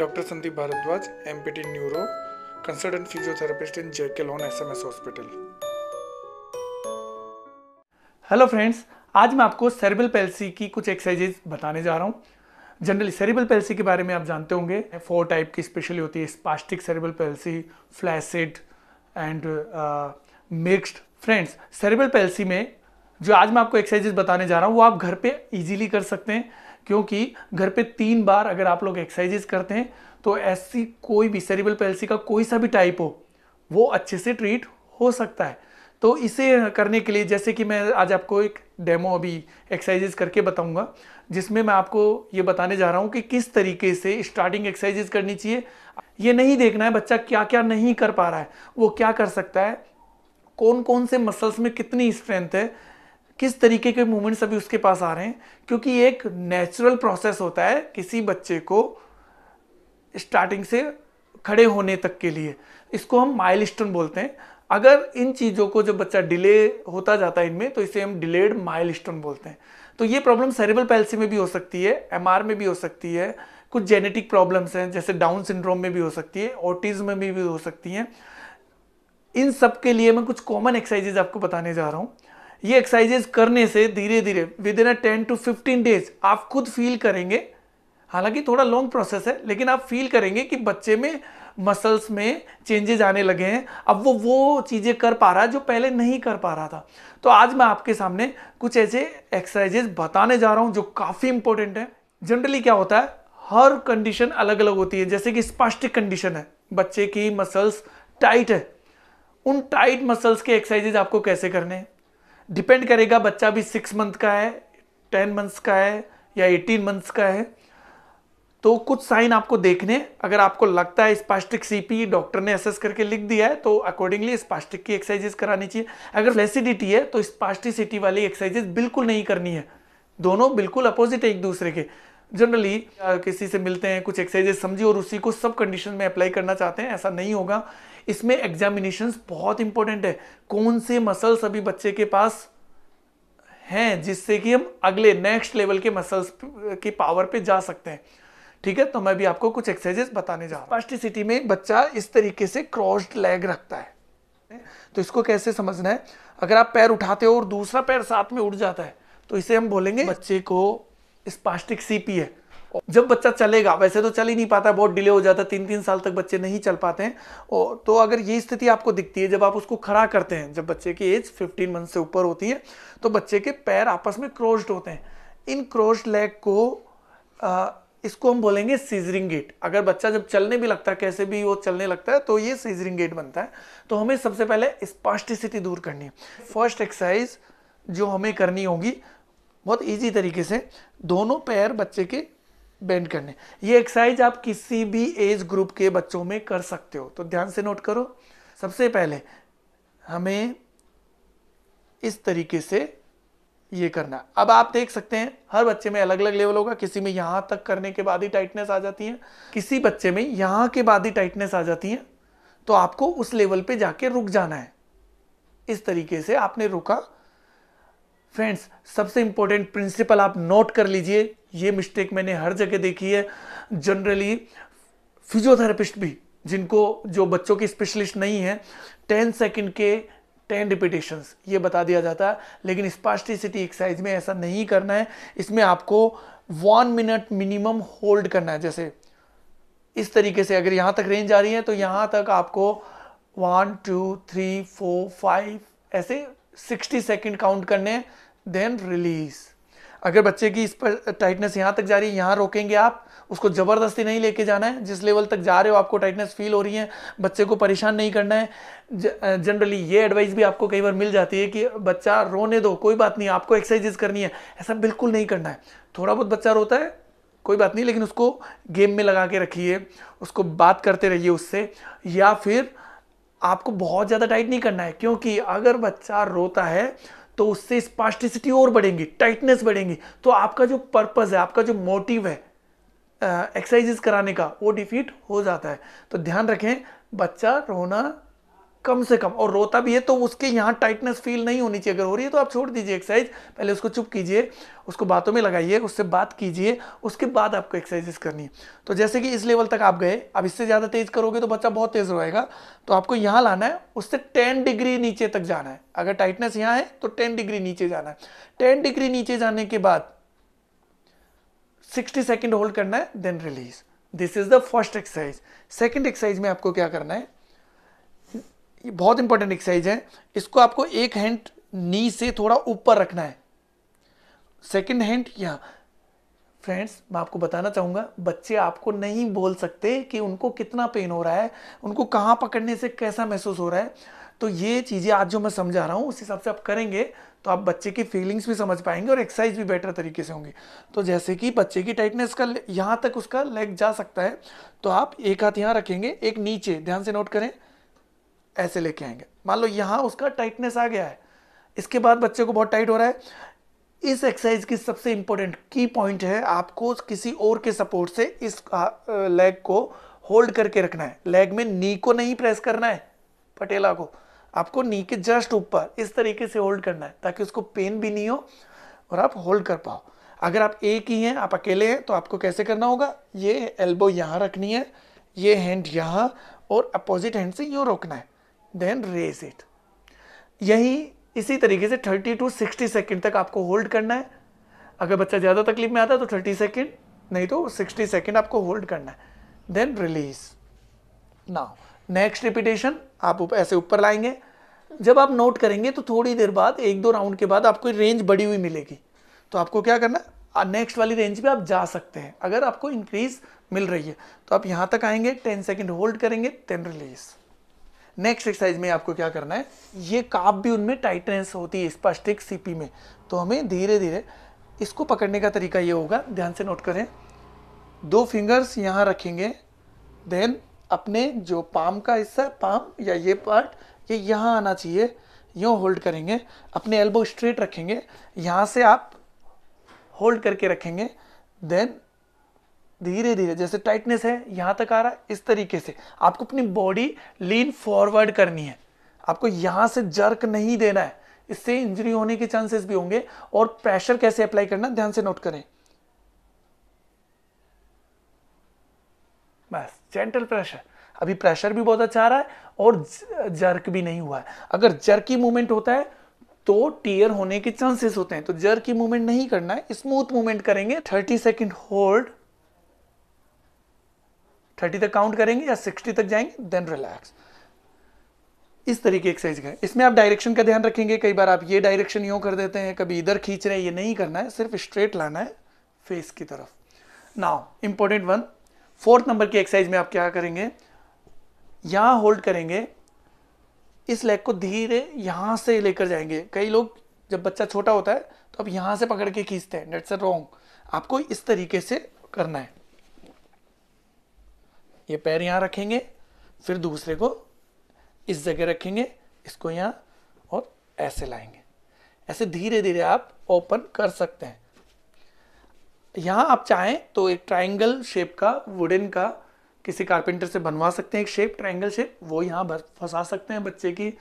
doctor Sandeep Bhardwaj M P T neuro consultant physiotherapist in JK Lon S M S hospital hello friends आज मैं आपको cerebral पेल्सी की कुछ exercises बताने जा रहा हूँ जनरली सेरेबल पेल्सी के बारे में आप जानते होंगे फोर टाइप की स्पेशली होती है spastic cerebral palsy flaccid and mixed friends cerebral palsy में जो आज मैं आपको एक्सरसाइजेज बताने जा रहा हूँ वो आप घर पे इजीली कर सकते हैं क्योंकि घर पे तीन बार अगर आप लोग एक्सरसाइजेस करते हैं तो ऐसी कोई भी सेरिबल पेल्सी का कोई सा भी टाइप हो वो अच्छे से ट्रीट हो सकता है तो इसे करने के लिए जैसे कि मैं आज आपको एक डेमो अभी एक्सरसाइजेस करके बताऊंगा जिसमें मैं आपको ये बताने जा रहा हूँ कि किस तरीके से स्टार्टिंग एक्सरसाइजेस करनी चाहिए ये नहीं देखना है बच्चा क्या क्या नहीं कर पा रहा है वो क्या कर सकता है कौन कौन से मसल्स में कितनी स्ट्रेंथ है किस तरीके के मूवमेंट्स अभी उसके पास आ रहे हैं क्योंकि एक नेचुरल प्रोसेस होता है किसी बच्चे को स्टार्टिंग से खड़े होने तक के लिए इसको हम माइल बोलते हैं अगर इन चीज़ों को जब बच्चा डिले होता जाता है इनमें तो इसे हम डिलेड माइल बोलते हैं तो ये प्रॉब्लम सेरेबल पैलसी में भी हो सकती है एम में भी हो सकती है कुछ जेनेटिक प्रॉब्लम्स हैं जैसे डाउन सिंड्रोम में भी हो सकती है ऑटिज्म में भी हो सकती हैं इन सब के लिए मैं कुछ कॉमन एक्सरसाइजेज आपको बताने जा रहा हूँ ये एक्सरसाइजेस करने से धीरे धीरे within a ten to fifteen days आप खुद फील करेंगे हालांकि थोड़ा लॉन्ग प्रोसेस है लेकिन आप फील करेंगे कि बच्चे में मसल्स में चेंजेज आने लगे हैं अब वो वो चीज़ें कर पा रहा है जो पहले नहीं कर पा रहा था तो आज मैं आपके सामने कुछ ऐसे एक्सरसाइजेज बताने जा रहा हूँ जो काफ़ी इंपॉर्टेंट है जनरली क्या होता है हर कंडीशन अलग अलग होती है जैसे कि स्पष्ट कंडीशन है बच्चे की मसल्स टाइट है उन टाइट मसल्स के एक्सरसाइजेज आपको कैसे करने हैं डिपेंड करेगा बच्चा भी सिक्स मंथ का है टेन मंथ्स का है या एटीन मंथ्स का है तो कुछ साइन आपको देखने अगर आपको लगता है स्पास्टिक सीपी डॉक्टर ने एसेस करके लिख दिया है तो अकॉर्डिंगली स्पास्टिक की एक्सरसाइजेस करानी चाहिए अगर फ्लैसिडिटी है तो स्पास्टिसिटी वाली एक्सरसाइजेस बिल्कुल नहीं करनी है दोनों बिल्कुल अपोजिट है एक दूसरे के जनरली किसी से मिलते हैं कुछ एक्सरसाइजेस समझी और उसी को सब कंडीशन में अप्लाई करना चाहते हैं ऐसा नहीं होगा इसमें एग्जामिनेशन बहुत इंपॉर्टेंट है कौन से मसल्स अभी बच्चे के पास हैं जिससे कि हम अगले नेक्स्ट लेवल के मसल्स की पावर पे जा सकते हैं ठीक है तो मैं भी आपको कुछ एक्सरसाइजेस बताने जा रहा हूँ प्लास्टिसिटी में बच्चा इस तरीके से क्रॉस्ड लेग रखता है तो इसको कैसे समझना है अगर आप पैर उठाते हो और दूसरा पैर साथ में उठ जाता है तो इसे हम बोलेंगे बच्चे को स्पास्टिक सीपी है जब बच्चा चलेगा वैसे तो चल ही नहीं पाता बहुत डिले हो जाता है तीन तीन साल तक बच्चे नहीं चल पाते हैं तो अगर ये स्थिति आपको दिखती है जब आप उसको खड़ा करते हैं जब बच्चे की एज 15 मंथ से ऊपर होती है तो बच्चे के पैर आपस में क्रोस्ड होते हैं इन क्रोस्ड लेग को आ, इसको हम बोलेंगे सीजरिंग गेट अगर बच्चा जब चलने भी लगता है कैसे भी वो चलने लगता है तो ये सीजरिंग गेट बनता है तो हमें सबसे पहले स्पास्टिसिटी दूर करनी है फर्स्ट एक्सरसाइज जो हमें करनी होगी बहुत इजी तरीके से दोनों पैर बच्चे के बेंड करने ये एक्सरसाइज आप किसी भी एज ग्रुप के बच्चों में कर सकते हो तो ध्यान से नोट करो सबसे पहले हमें इस तरीके से ये करना अब आप देख सकते हैं हर बच्चे में अलग अलग लेवल होगा किसी में यहाँ तक करने के बाद ही टाइटनेस आ जाती है किसी बच्चे में यहाँ के बाद ही टाइटनेस आ जाती है तो आपको उस लेवल पे जाके रुक जाना है इस तरीके से आपने रुका फ्रेंड्स सबसे इंपॉर्टेंट प्रिंसिपल आप नोट कर लीजिए ये मिस्टेक मैंने हर जगह देखी है जनरली फिजियोथेरेपिस्ट भी जिनको जो बच्चों के स्पेशलिस्ट नहीं है टेन सेकेंड के टेन रिपीटेशंस ये बता दिया जाता है लेकिन स्पास्टिसिटी एक्सरसाइज में ऐसा नहीं करना है इसमें आपको वन मिनट मिनिमम होल्ड करना है जैसे इस तरीके से अगर यहाँ तक रेंज आ रही है तो यहाँ तक आपको one two three four five ऐसे 60 सेकेंड काउंट करने देन रिलीज अगर बच्चे की इस पर टाइटनेस यहाँ तक जा रही है यहाँ रोकेंगे आप उसको ज़बरदस्ती नहीं लेके जाना है जिस लेवल तक जा रहे हो आपको टाइटनेस फील हो रही है बच्चे को परेशान नहीं करना है जनरली ये एडवाइस भी आपको कई बार मिल जाती है कि बच्चा रोने दो कोई बात नहीं आपको एक्सरसाइजेस करनी है ऐसा बिल्कुल नहीं करना है थोड़ा बहुत बच्चा रोता है कोई बात नहीं लेकिन उसको गेम में लगा के रखिए उसको बात करते रहिए उससे या फिर आपको बहुत ज़्यादा टाइट नहीं करना है क्योंकि अगर बच्चा रोता है तो उससे स्पास्टिसिटी और बढ़ेंगी टाइटनेस बढ़ेंगी तो आपका जो पर्पज़ है आपका जो मोटिव है एक्सरसाइजेस कराने का वो डिफीट हो जाता है तो ध्यान रखें बच्चा रोना कम से कम और रोता भी है तो उसके यहाँ टाइटनेस फील नहीं होनी चाहिए अगर हो रही है तो आप छोड़ दीजिए एक्सरसाइज पहले उसको चुप कीजिए उसको बातों में लगाइए उससे बात कीजिए उसके बाद आपको एक्सरसाइजेस करनी है तो जैसे कि इस लेवल तक आप गए अब इससे ज़्यादा तेज़ करोगे तो बच्चा बहुत तेज़ रहेगा तो आपको यहाँ लाना है उससे टेन डिग्री नीचे तक जाना है अगर टाइटनेस यहाँ है तो टेन डिग्री नीचे जाना है टेन डिग्री नीचे जाने के बाद सिक्सटी सेकेंड होल्ड करना है then release this is the first exercise second exercise में आपको क्या करना है ये बहुत इंपॉर्टेंट एक्सरसाइज है इसको आपको एक हैंड नी से थोड़ा ऊपर रखना है सेकंड हैंड यहाँ फ्रेंड्स मैं आपको बताना चाहूंगा बच्चे आपको नहीं बोल सकते कि उनको कितना पेन हो रहा है उनको कहाँ पकड़ने से कैसा महसूस हो रहा है तो ये चीज़ें आज जो मैं समझा रहा हूँ उस हिसाब से आप करेंगे तो आप बच्चे की फीलिंग्स भी समझ पाएंगे और एक्सरसाइज भी बेटर तरीके से होंगी तो जैसे कि बच्चे की टाइटनेस का यहाँ तक उसका लेग जा सकता है तो आप एक हाथ यहाँ रखेंगे एक नीचे ध्यान से नोट करें ऐसे लेके आएंगे मान लो यहाँ उसका टाइटनेस आ गया है इसके बाद बच्चे को बहुत टाइट हो रहा है इस एक्सरसाइज की सबसे इंपॉर्टेंट की पॉइंट है आपको किसी और के सपोर्ट से इस लेग को होल्ड करके रखना है लेग में नी को नहीं प्रेस करना है पटेला को आपको नी के जस्ट ऊपर इस तरीके से होल्ड करना है ताकि उसको पेन भी नहीं हो और आप होल्ड कर पाओ अगर आप एक ही हैं आप अकेले हैं तो आपको कैसे करना होगा ये एल्बो यहाँ रखनी है ये हैंड यहाँ और अपोजिट हैंड से यूँ रोकना है देन रेज इट यही इसी तरीके से 30 टू 60 सेकेंड तक आपको होल्ड करना है अगर बच्चा ज़्यादा तकलीफ में आता है तो 30 सेकेंड नहीं तो 60 सेकेंड आपको होल्ड करना है then release now next repetition आप उप, ऐसे ऊपर लाएंगे जब आप नोट करेंगे तो थोड़ी देर बाद एक दो राउंड के बाद आपको रेंज बढ़ी हुई मिलेगी तो आपको क्या करना है नेक्स्ट वाली रेंज पे आप जा सकते हैं अगर आपको इंक्रीज मिल रही है तो आप यहाँ तक आएंगे टेन सेकेंड होल्ड करेंगे देन रिलीज़ नेक्स्ट एक्सरसाइज में आपको क्या करना है ये काप भी उनमें टाइटनेस होती है स्पष्टिक सीपी में तो हमें धीरे धीरे इसको पकड़ने का तरीका ये होगा ध्यान से नोट करें दो फिंगर्स यहाँ रखेंगे देन अपने जो पाम का हिस्सा पाम या ये पार्ट ये यहाँ आना चाहिए यूँ होल्ड करेंगे अपने एल्बो स्ट्रेट रखेंगे यहाँ से आप होल्ड करके रखेंगे देन धीरे धीरे जैसे टाइटनेस है यहां तक आ रहा है इस तरीके से आपको अपनी बॉडी लीन फॉरवर्ड करनी है आपको यहां से जर्क नहीं देना है इससे इंजरी होने के चांसेस भी होंगे और प्रेशर कैसे अप्लाई करना ध्यान से नोट करें बस जेंटल प्रेशर अभी प्रेशर भी बहुत अच्छा आ रहा है और जर्क भी नहीं हुआ है अगर की मूवमेंट होता है तो टीयर होने के चांसेस होते हैं तो की मूवमेंट नहीं करना है स्मूथ मूवमेंट करेंगे थर्टी सेकेंड होल्ड थर्टी तक काउंट करेंगे या सिक्सटी तक जाएंगे देन रिलैक्स इस तरीके एक्सरसाइज का इसमें आप डायरेक्शन का ध्यान रखेंगे कई बार आप ये डायरेक्शन यूँ कर देते हैं कभी इधर खींच रहे हैं ये नहीं करना है सिर्फ स्ट्रेट लाना है फेस की तरफ now important one fourth number की एक्सरसाइज में आप क्या करेंगे यहाँ होल्ड करेंगे इस लेग को धीरे यहाँ से लेकर जाएंगे कई लोग जब बच्चा छोटा होता है तो आप यहाँ से पकड़ के खींचते हैं डेट्स अ रॉन्ग आपको इस तरीके से करना है ये पैर यहाँ रखेंगे फिर दूसरे को इस जगह रखेंगे इसको यहाँ और ऐसे लाएंगे ऐसे धीरे धीरे आप ओपन कर सकते हैं यहाँ आप चाहें तो एक ट्राइंगल शेप का वुडन का किसी कारपेंटर से बनवा सकते हैं एक शेप ट्राइंगल शेप वो यहाँ फंसा सकते हैं बच्चे की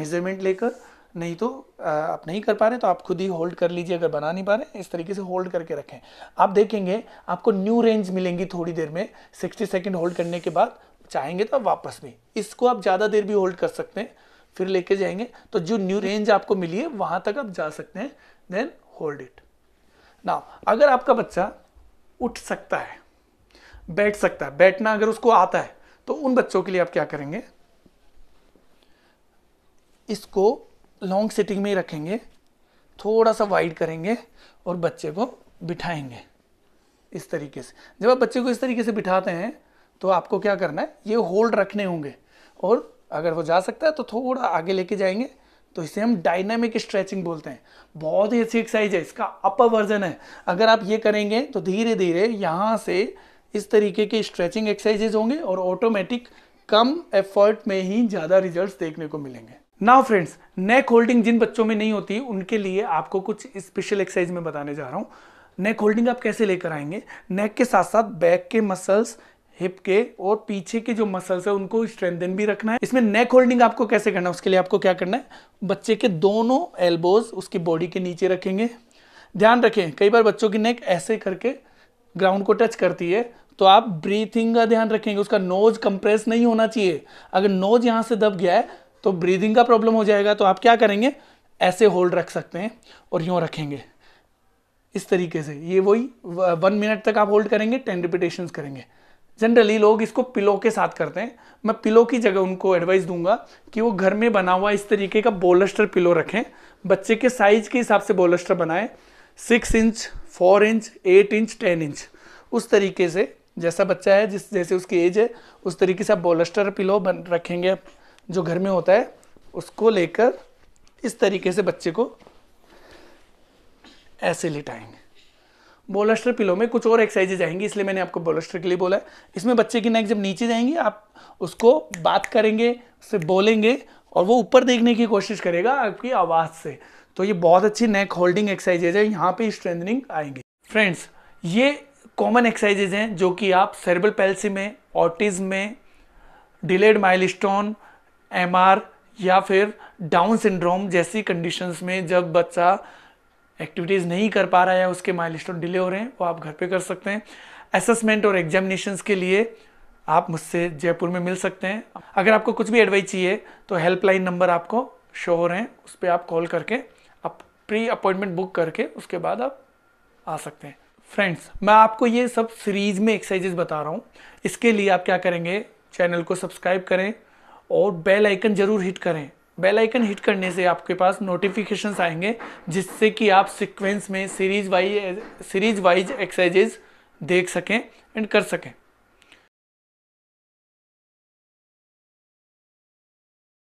मेजरमेंट लेकर नहीं तो आप नहीं कर पा रहे तो आप खुद ही होल्ड कर लीजिए अगर बना नहीं पा रहे इस तरीके से होल्ड करके रखें आप देखेंगे आपको न्यू रेंज मिलेंगी थोड़ी देर में 60 सेकंड होल्ड करने के बाद चाहेंगे तो वापस भी इसको आप ज़्यादा देर भी होल्ड कर सकते हैं फिर लेके जाएंगे तो जो न्यू रेंज आपको मिली है वहाँ तक आप जा सकते हैं देन होल्ड इट ना अगर आपका बच्चा उठ सकता है बैठ सकता है बैठना अगर उसको आता है तो उन बच्चों के लिए आप क्या करेंगे इसको लॉन्ग सिटिंग में ही रखेंगे थोड़ा सा वाइड करेंगे और बच्चे को बिठाएंगे इस तरीके से जब आप बच्चे को इस तरीके से बिठाते हैं तो आपको क्या करना है ये होल्ड रखने होंगे और अगर वो जा सकता है तो थोड़ा आगे लेके जाएंगे तो इसे हम डायनेमिक स्ट्रेचिंग बोलते हैं बहुत ही अच्छी एक्सरसाइज है इसका अपर वर्जन है अगर आप ये करेंगे तो धीरे धीरे यहाँ से इस तरीके के स्ट्रेचिंग एक्सरसाइजेज होंगे और ऑटोमेटिक कम एफर्ट में ही ज़्यादा रिजल्ट्स देखने को मिलेंगे नाउ फ्रेंड्स नेक होल्डिंग जिन बच्चों में नहीं होती उनके लिए आपको कुछ स्पेशल एक्सरसाइज में बताने जा रहा हूँ नेक होल्डिंग आप कैसे लेकर आएंगे नेक के साथ साथ बैक के मसल्स हिप के और पीछे के जो मसल्स है उनको स्ट्रेंथन भी रखना है इसमें नेक होल्डिंग आपको कैसे करना है उसके लिए आपको क्या करना है बच्चे के दोनों एल्बोज उसकी बॉडी के नीचे रखेंगे ध्यान रखें कई बार बच्चों की नेक ऐसे करके ग्राउंड को टच करती है तो आप ब्रीथिंग का ध्यान रखेंगे उसका नोज कंप्रेस नहीं होना चाहिए अगर नोज यहाँ से दब गया है तो ब्रीदिंग का प्रॉब्लम हो जाएगा तो आप क्या करेंगे ऐसे होल्ड रख सकते हैं और यूँ रखेंगे इस तरीके से ये वही वन मिनट तक आप होल्ड करेंगे टेन रिपीटेशन करेंगे जनरली लोग इसको पिलो के साथ करते हैं मैं पिलो की जगह उनको एडवाइस दूंगा कि वो घर में बना हुआ इस तरीके का बोलस्टर पिलो रखें बच्चे के साइज के हिसाब से बोलस्टर बनाएं six inch four inch eight inch ten inch उस तरीके से जैसा बच्चा है जिस जैसे उसकी एज है उस तरीके से आप बोलस्टर पिलो बन रखेंगे जो घर में होता है उसको लेकर इस तरीके से बच्चे को ऐसे लिटाएंगे बोलस्टर पिलो में कुछ और एक्सरसाइजेज आएंगी इसलिए मैंने आपको बोलस्टर के लिए बोला है इसमें बच्चे की नेक जब नीचे जाएंगी आप उसको बात करेंगे उससे बोलेंगे और वो ऊपर देखने की कोशिश करेगा आपकी आवाज़ से तो ये बहुत अच्छी नेक होल्डिंग एक्सरसाइजेज है यहाँ पे स्ट्रेंथनिंग आएंगे फ्रेंड्स ये कॉमन एक्सरसाइजेज हैं जो कि आप सेरेब्रल पैल्सी में ऑटिज्म में डिलेड माइलस्टोन एम या फिर डाउन सिंड्रोम जैसी कंडीशंस में जब बच्चा एक्टिविटीज़ नहीं कर पा रहा है उसके माइल डिले हो रहे हैं वो आप घर पे कर सकते हैं असेसमेंट और एग्जामिनेशन के लिए आप मुझसे जयपुर में मिल सकते हैं अगर आपको कुछ भी एडवाइस चाहिए तो हेल्पलाइन नंबर आपको शो हो रहे हैं उस पर आप कॉल करके आप प्री अपॉइंटमेंट बुक करके उसके बाद आप आ सकते हैं फ्रेंड्स मैं आपको ये सब सीरीज में एक्सरसाइजेज बता रहा हूँ इसके लिए आप क्या करेंगे चैनल को सब्सक्राइब करें और बेल आइकन ज़रूर हिट करें बेल आइकन हिट करने से आपके पास नोटिफिकेशंस आएंगे जिससे कि आप सीक्वेंस में series wise series wise exercises देख सकें एंड कर सकें